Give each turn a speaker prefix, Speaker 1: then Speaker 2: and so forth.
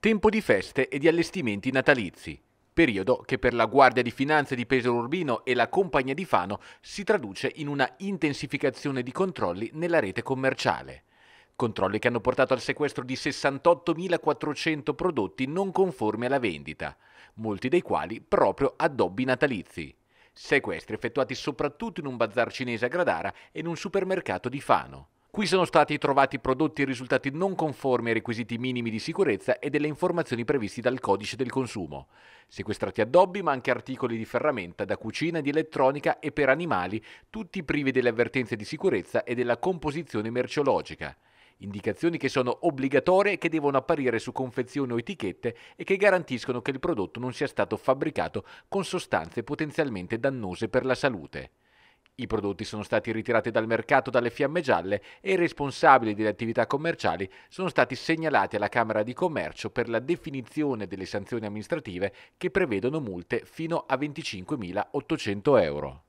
Speaker 1: Tempo di feste e di allestimenti natalizi, periodo che per la Guardia di Finanze di Pesaro Urbino e la Compagnia di Fano si traduce in una intensificazione di controlli nella rete commerciale. Controlli che hanno portato al sequestro di 68.400 prodotti non conformi alla vendita, molti dei quali proprio addobbi natalizi. Sequestri effettuati soprattutto in un bazar cinese a Gradara e in un supermercato di Fano. Qui sono stati trovati prodotti e risultati non conformi ai requisiti minimi di sicurezza e delle informazioni previsti dal codice del consumo. Sequestrati addobbi, ma anche articoli di ferramenta, da cucina, di elettronica e per animali, tutti privi delle avvertenze di sicurezza e della composizione merceologica indicazioni che sono obbligatorie e che devono apparire su confezioni o etichette e che garantiscono che il prodotto non sia stato fabbricato con sostanze potenzialmente dannose per la salute. I prodotti sono stati ritirati dal mercato dalle fiamme gialle e i responsabili delle attività commerciali sono stati segnalati alla Camera di Commercio per la definizione delle sanzioni amministrative che prevedono multe fino a 25.800 euro.